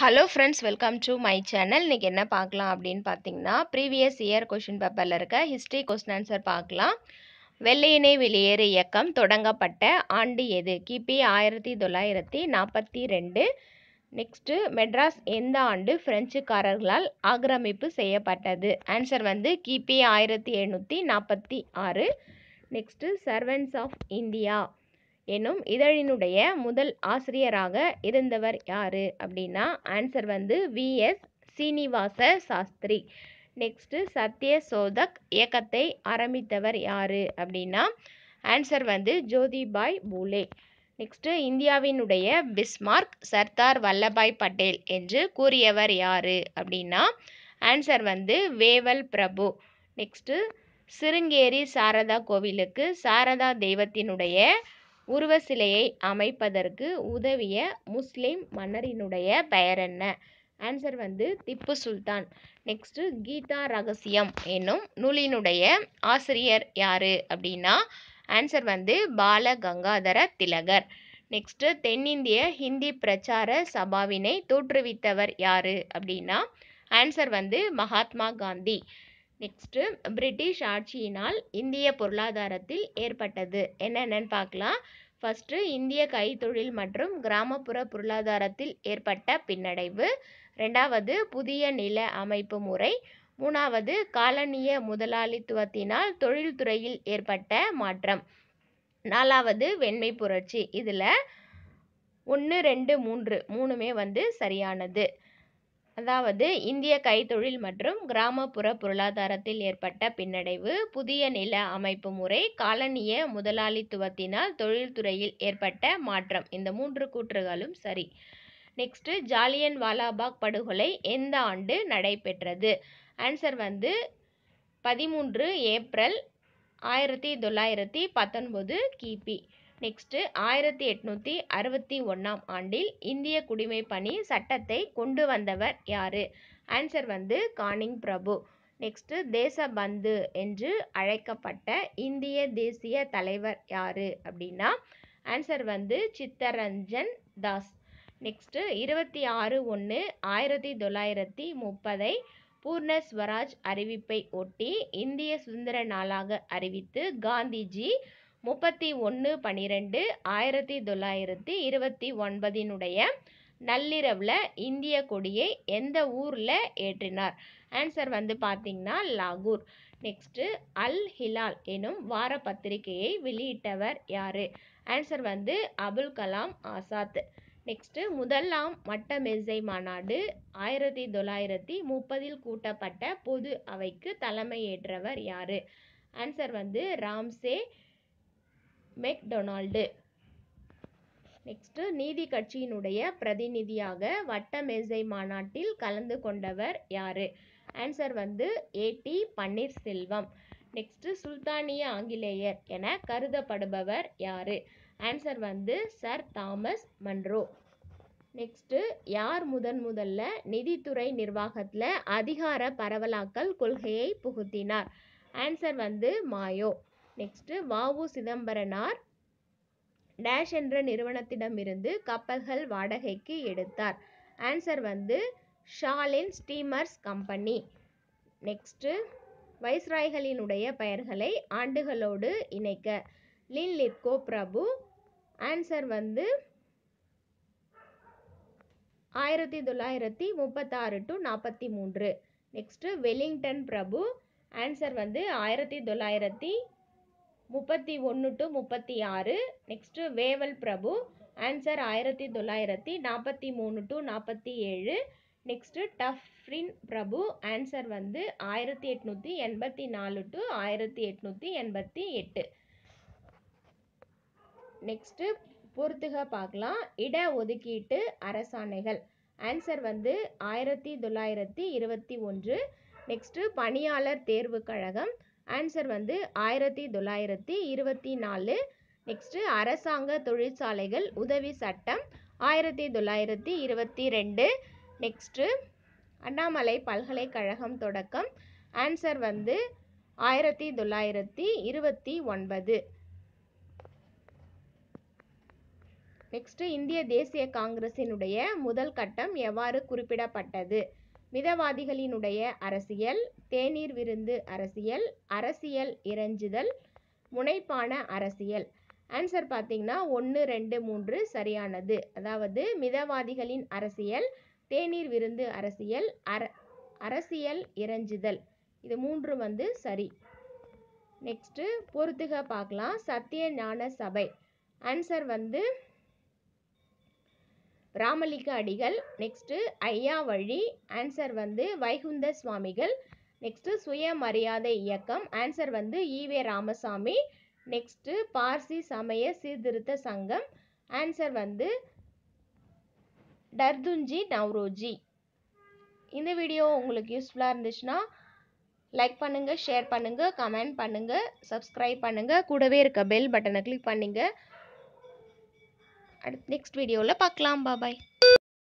hello friends welcome to my channel இன்றைக்கி என்ன பார்க்கலாம் அப்படின்னு பார்த்தீங்கன்னா ப்ரீவியஸ் இயர் கொஷின் பேப்பரில் இருக்க ஹிஸ்ட்ரி கொஸ்டின் ஆன்சர் பார்க்கலாம் வெள்ளையினை வெளியேறு இயக்கம் தொடங்கப்பட்ட ஆண்டு எது கிபி ஆயிரத்தி தொள்ளாயிரத்தி நாற்பத்தி ரெண்டு நெக்ஸ்ட்டு மெட்ராஸ் எந்த ஆண்டு ஃப்ரெஞ்சுக்காரர்களால் ஆக்கிரமிப்பு செய்யப்பட்டது ஆன்சர் வந்து கிபி ஆயிரத்தி எழுநூற்றி நாற்பத்தி ஆறு நெக்ஸ்ட்டு சர்வன்ஸ் ஆஃப் இந்தியா எனும் இதழினுடைய முதல் ஆசிரியராக இருந்தவர் யார் அப்படின்னா ஆன்சர் வந்து விஎஸ் சீனிவாச சாஸ்திரி நெக்ஸ்ட்டு சத்ய சோதக் இயக்கத்தை ஆரம்பித்தவர் யார் அப்படின்னா ஆன்சர் வந்து ஜோதிபாய் பூலே நெக்ஸ்ட்டு இந்தியாவினுடைய பிஸ்மார்க் சர்தார் வல்லபாய் பட்டேல் என்று கூறியவர் யார் அப்படின்னா ஆன்சர் வந்து வேவல் பிரபு நெக்ஸ்ட்டு சிருங்கேரி சாரதா கோவிலுக்கு சாரதா தெய்வத்தினுடைய உருவ சிலையை அமைப்பதற்கு உதவிய முஸ்லீம் மன்னரினுடைய பெயர் என்ன ஆன்சர் வந்து திப்பு சுல்தான் நெக்ஸ்ட்டு கீதா ரகசியம் என்னும் நூலினுடைய ஆசிரியர் யார் அப்படின்னா ஆன்சர் வந்து பால கங்காதர திலகர் நெக்ஸ்ட்டு தென்னிந்திய ஹிந்தி பிரச்சார சபாவினை தோற்றுவித்தவர் யார் அப்படின்னா ஆன்சர் வந்து மகாத்மா காந்தி நெக்ஸ்ட்டு பிரிட்டிஷ் ஆட்சியினால் இந்திய பொருளாதாரத்தில் ஏற்பட்டது என்னென்னு பார்க்கலாம் ஃபஸ்ட்டு இந்திய கைத்தொழில் மற்றும் கிராமப்புற பொருளாதாரத்தில் ஏற்பட்ட பின்னடைவு ரெண்டாவது புதிய நில அமைப்பு முறை மூணாவது காலனிய முதலாளித்துவத்தினால் தொழில்துறையில் ஏற்பட்ட மாற்றம் நாலாவது வெண்மை புரட்சி இதில் ஒன்று ரெண்டு மூன்று மூணுமே வந்து சரியானது அதாவது இந்திய கைத்தொழில் மற்றும் கிராமப்புற பொருளாதாரத்தில் ஏற்பட்ட பின்னடைவு புதிய நில அமைப்பு முறை காலனிய முதலாளித்துவத்தினால் தொழில்துறையில் ஏற்பட்ட மாற்றம் இந்த மூன்று கூற்றுகளும் சரி நெக்ஸ்ட்டு ஜாலியன் வாலாபாக் படுகொலை எந்த ஆண்டு நடைபெற்றது ஆன்சர் வந்து பதிமூன்று ஏப்ரல் ஆயிரத்தி தொள்ளாயிரத்தி பத்தொன்பது கிபி நெக்ஸ்ட்டு ஆயிரத்தி எட்நூற்றி அறுபத்தி ஒன்றாம் ஆண்டில் இந்திய குடிமைப்பணி சட்டத்தை கொண்டு வந்தவர் யார் ஆன்சர் வந்து கானிங் பிரபு நெக்ஸ்ட்டு தேசபந்து என்று அழைக்கப்பட்ட இந்திய தேசிய தலைவர் யார் அப்படின்னா ஆன்சர் வந்து சித்தரஞ்சன் தாஸ் நெக்ஸ்ட்டு இருபத்தி ஆறு ஒன்று ஆயிரத்தி தொள்ளாயிரத்தி முப்பதை பூர்ண ஸ்வராஜ் அறிவிப்பை ஒட்டி இந்திய சுதந்திர நாளாக அறிவித்து காந்திஜி முப்பத்தி ஒன்று பன்னிரெண்டு ஆயிரத்தி தொள்ளாயிரத்தி இருபத்தி ஒன்பதினுடைய நள்ளிரவில் இந்திய கொடியை எந்த ஊரில் ஏற்றினார் ஆன்சர் வந்து பார்த்திங்கன்னா லாகூர் நெக்ஸ்ட்டு அல் ஹிலால் எனும் வார பத்திரிகையை வெளியிட்டவர் யார் ஆன்சர் வந்து அபுல் கலாம் ஆசாத் நெக்ஸ்ட்டு முதலாம் மட்ட மேசை மாநாடு ஆயிரத்தி தொள்ளாயிரத்தி முப்பதில் கூட்டப்பட்ட பொது அவைக்கு தலைமையேற்றவர் யார் ஆன்சர் வந்து ராம்சே மெக்டொனால்டு நெக்ஸ்ட்டு நீதி கட்சியினுடைய பிரதிநிதியாக வட்ட மேசை மாநாட்டில் கலந்து கொண்டவர் யாரு ஆன்சர் வந்து ஏடி பன்னீர்செல்வம் நெக்ஸ்ட்டு சுல்தானிய ஆங்கிலேயர் என கருதப்படுபவர் யாரு ஆன்சர் வந்து சர் தாமஸ் மன்ரோ நெக்ஸ்ட்டு யார் முதன் முதல்ல நிதித்துறை நிர்வாகத்தில் அதிகார பரவலாக்கல் கொள்கையை புகுத்தினார் ஆன்சர் வந்து மாயோ நெக்ஸ்ட்டு வாவு சிதம்பரனார் டேஷ் என்ற நிறுவனத்திடமிருந்து கப்பல்கள் வாடகைக்கு எடுத்தார் ஆன்சர் வந்து ஷாலின் ஸ்டீமர்ஸ் கம்பெனி நெக்ஸ்ட்டு வைஸ்ராய்களினுடைய பெயர்களை ஆண்டுகளோடு இணைக்க லின் லிப்கோ பிரபு ஆன்சர் வந்து ஆயிரத்தி தொள்ளாயிரத்தி முப்பத்தாறு டு நாற்பத்தி மூன்று நெக்ஸ்ட்டு வெலிங்டன் பிரபு ஆன்சர் வந்து ஆயிரத்தி தொள்ளாயிரத்தி முப்பத்தி ஒன்று டு முப்பத்தி ஆறு நெக்ஸ்ட்டு வேவல் பிரபு ஆன்சர் ஆயிரத்தி தொள்ளாயிரத்தி நாற்பத்தி மூணு டு நாற்பத்தி ஏழு நெக்ஸ்ட்டு டஃப்ரின் பிரபு ஆன்சர் வந்து ஆயிரத்தி எட்நூற்றி எண்பத்தி நாலு டு ஆயிரத்தி எட்நூற்றி எண்பத்தி எட்டு நெக்ஸ்ட்டு பொறுத்துக பார்க்கலாம் இட ஒதுக்கீட்டு அரசாணைகள் ஆன்சர் வந்து ஆயிரத்தி தொள்ளாயிரத்தி இருபத்தி ஒன்று நெக்ஸ்ட்டு பணியாளர் தேர்வு கழகம் ஆன்சர் வந்து ஆயிரத்தி தொள்ளாயிரத்தி இருபத்தி நாலு நெக்ஸ்ட்டு அரசாங்க தொழிற்சாலைகள் உதவி சட்டம் ஆயிரத்தி தொள்ளாயிரத்தி இருபத்தி ரெண்டு நெக்ஸ்ட்டு அண்ணாமலை பல்கலைக்கழகம் தொடக்கம் ஆன்சர் வந்து ஆயிரத்தி தொள்ளாயிரத்தி இருபத்தி ஒன்பது நெக்ஸ்ட்டு இந்திய தேசிய காங்கிரஸினுடைய முதல் கட்டம் எவ்வாறு குறிப்பிடப்பட்டது மிதவாதிகளினுடைய அரசியல் தேநீர் விருந்து அரசியல் அரசியல் இறைஞ்சுதல் முனைப்பான அரசியல் ஆன்சர் பார்த்தீங்கன்னா ஒன்று ரெண்டு மூன்று சரியானது அதாவது மிதவாதிகளின் அரசியல் தேநீர் விருந்து அரசியல் அர அரசியல் இறைஞ்சுதல் இது மூன்று வந்து சரி நெக்ஸ்ட்டு பொறுத்துக பார்க்கலாம் சத்திய ஞான சபை ஆன்சர் வந்து ராமலிங்க அடிகள் நெக்ஸ்ட்டு வழி ஆன்சர் வந்து வைகுந்த சுவாமிகள் நெக்ஸ்ட்டு சுயமரியாதை இயக்கம் ஆன்சர் வந்து ஈவே ராமசாமி நெக்ஸ்ட்டு பார்சி சமய சீர்திருத்த சங்கம் ஆன்சர் வந்து டர்துஞ்சி நவ்ரோஜி இந்த வீடியோ உங்களுக்கு யூஸ்ஃபுல்லாக இருந்துச்சுன்னா லைக் பண்ணுங்கள் ஷேர் பண்ணுங்கள் கமெண்ட் பண்ணுங்கள் சப்ஸ்கிரைப் பண்ணுங்கள் கூடவே இருக்க பெல் பட்டனை கிளிக் பண்ணிங்க அடுத்து நெக்ஸ்ட் வீடியோவில் பார்க்கலாம் பாபாய்